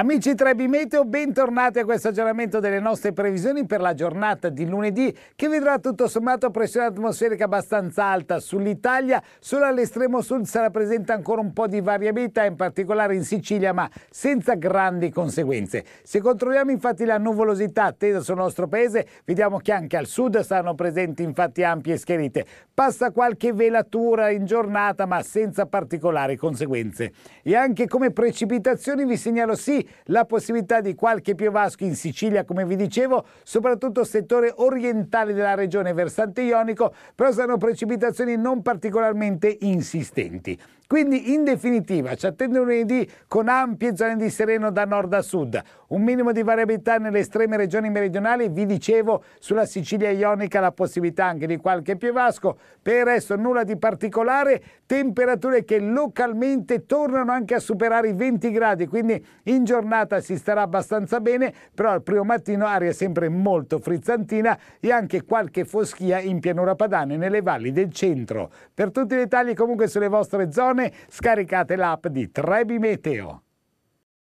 Amici Trebi Meteo, bentornati a questo aggiornamento delle nostre previsioni per la giornata di lunedì che vedrà tutto sommato pressione atmosferica abbastanza alta sull'Italia, solo all'estremo sud sarà presente ancora un po' di variabilità, in particolare in Sicilia, ma senza grandi conseguenze. Se controlliamo infatti la nuvolosità attesa sul nostro paese, vediamo che anche al sud saranno presenti infatti ampie scherite. Passa qualche velatura in giornata, ma senza particolari conseguenze. E anche come precipitazioni vi segnalo sì la possibilità di qualche piovasco in Sicilia, come vi dicevo, soprattutto settore orientale della regione versante ionico, però saranno precipitazioni non particolarmente insistenti. Quindi in definitiva ci attende lunedì con ampie zone di sereno da nord a sud, un minimo di variabilità nelle estreme regioni meridionali, vi dicevo sulla Sicilia ionica la possibilità anche di qualche piovasco, per il resto nulla di particolare, temperature che localmente tornano anche a superare i 20 gradi, quindi in giornata giornata si starà abbastanza bene, però al primo mattino aria sempre molto frizzantina e anche qualche foschia in pianura padana e nelle valli del centro. Per tutti i dettagli comunque sulle vostre zone scaricate l'app di Trebi Meteo.